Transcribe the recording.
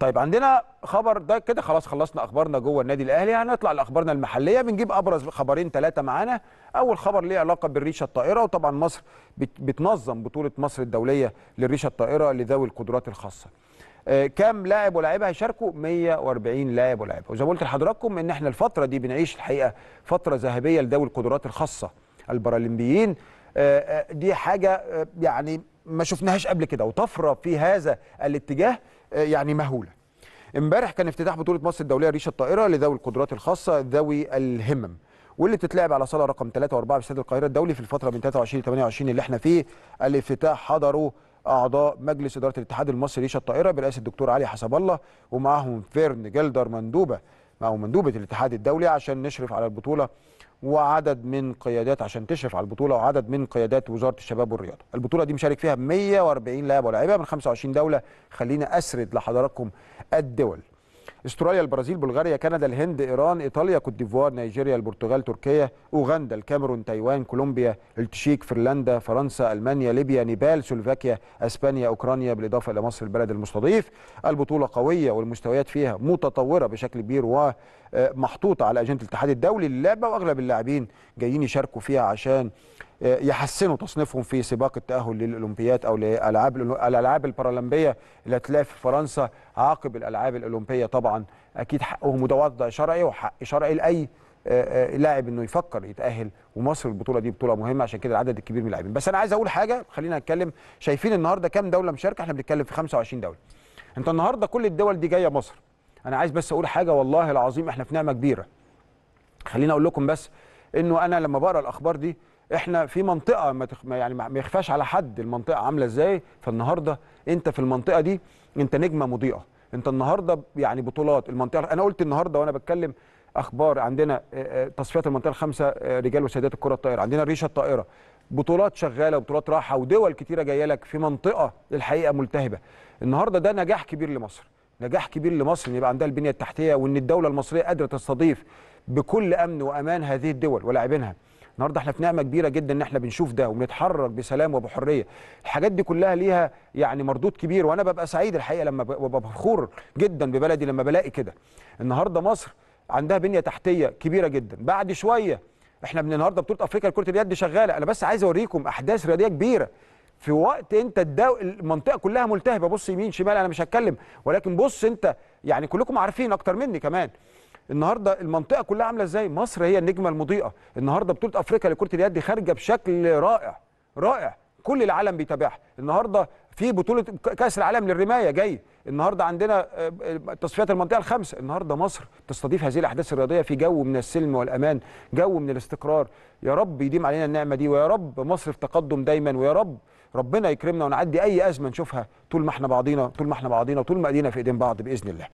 طيب عندنا خبر ده كده خلاص خلصنا اخبارنا جوه النادي الاهلي هنطلع لاخبارنا المحليه بنجيب ابرز خبرين ثلاثه معانا اول خبر ليه علاقه بالريشه الطائره وطبعا مصر بتنظم بطوله مصر الدوليه للريشه الطائره لذوي القدرات الخاصه آه، كام لاعب ولاعيبه هيشاركوا 140 لاعب ولاعيبه وزي ما قلت لحضراتكم ان احنا الفتره دي بنعيش الحقيقه فتره ذهبيه لذوي القدرات الخاصه البارالمبيين آه، آه، دي حاجه يعني ما شفناهاش قبل كده وطفره في هذا الاتجاه آه، يعني مهوله امبارح كان افتتاح بطوله مصر الدوليه ريشه الطائره لذوي القدرات الخاصه ذوي الهمم واللي تتلعب على صاله رقم 3 و4 استاد القاهره الدولي في الفتره من 23 ل 28 اللي احنا فيه الافتتاح حضره اعضاء مجلس اداره الاتحاد المصري ريشه الطائره برئاسه الدكتور علي حسب الله ومعاهم فيرن جلدر مندوبه او مندوبه الاتحاد الدولي عشان نشرف على البطوله وعدد من قيادات عشان تشرف على البطوله وعدد من قيادات وزاره الشباب والرياضه. البطوله دي مشارك فيها 140 لاعب ولاعيبه من 25 دوله خلينا اسرد لحضراتكم الدول. استراليا البرازيل بلغاريا كندا الهند ايران ايطاليا كوت ديفوار نيجيريا البرتغال تركيا اوغندا الكاميرون تايوان كولومبيا التشيك فنلندا فرنسا المانيا ليبيا نيبال سلوفاكيا اسبانيا اوكرانيا بالاضافه الى مصر البلد المستضيف البطوله قويه والمستويات فيها متطوره بشكل كبير ومحطوطه آه، على اجنده الاتحاد الدولي للعبه واغلب اللاعبين جايين يشاركوا فيها عشان يحسنوا تصنيفهم في سباق التاهل للاولمبياد او لالعاب الالعاب البارالمبيه اللي هتلاقي في فرنسا عقب الالعاب الاولمبيه طبعا اكيد حقهم وضع شرعي وحق شرعي لاي آه، آه، لاعب انه يفكر يتاهل ومصر البطوله دي بطوله مهمه عشان كده العدد الكبير من اللاعبين بس انا عايز اقول حاجه خلينا نتكلم شايفين النهارده كام دوله مشاركه احنا بنتكلم في 25 دوله انت النهارده كل الدول دي جايه مصر انا عايز بس اقول حاجه والله العظيم احنا في نعمه كبيره خليني اقول لكم بس انه انا لما بقرا الاخبار دي احنا في منطقه ما تخ... يعني ما يخفاش على حد المنطقه عامله ازاي فالنهارده انت في المنطقه دي انت نجمه مضيئه انت النهارده يعني بطولات المنطقه انا قلت النهارده وانا بتكلم اخبار عندنا تصفيات المنطقه الخمسه رجال وسيدات الكره الطائره عندنا ريشه الطائره بطولات شغاله وبطولات راحه ودول كتيره جايه لك في منطقه الحقيقه ملتهبه النهارده ده نجاح كبير لمصر نجاح كبير لمصر ان يبقى عندها البنيه التحتيه وان الدوله المصريه قادره تستضيف بكل امن وامان هذه الدول ولاعبينها النهارده احنا في نعمه كبيره جدا ان احنا بنشوف ده وبنتحرك بسلام وبحريه الحاجات دي كلها ليها يعني مردود كبير وانا ببقى سعيد الحقيقه لما ببقى فخور جدا ببلدي لما بلاقي كده النهارده مصر عندها بنيه تحتيه كبيره جدا بعد شويه احنا من النهارده بطوله افريقيا لكره اليد شغاله انا بس عايز اوريكم احداث رياضيه كبيره في وقت انت الدو... المنطقه كلها ملتهبه بص يمين شمال انا مش هتكلم ولكن بص انت يعني كلكم عارفين اكتر مني كمان النهارده المنطقه كلها عامله ازاي مصر هي النجمه المضيئه النهارده بطوله افريقيا لكره اليد خارجه بشكل رائع رائع كل العالم بيتابعها النهارده في بطوله كاس العالم للرمايه جاي النهارده عندنا آه، آه، تصفيات المنطقه الخمسه النهارده مصر تستضيف هذه الاحداث الرياضيه في جو من السلم والامان جو من الاستقرار يا رب يديم علينا النعمه دي ويا رب مصر في تقدم دايما ويا رب ربنا يكرمنا ونعدي اي ازمه نشوفها طول ما احنا بعضينا طول ما احنا بعضينا وطول ما ايدينا في ايدين بعض باذن الله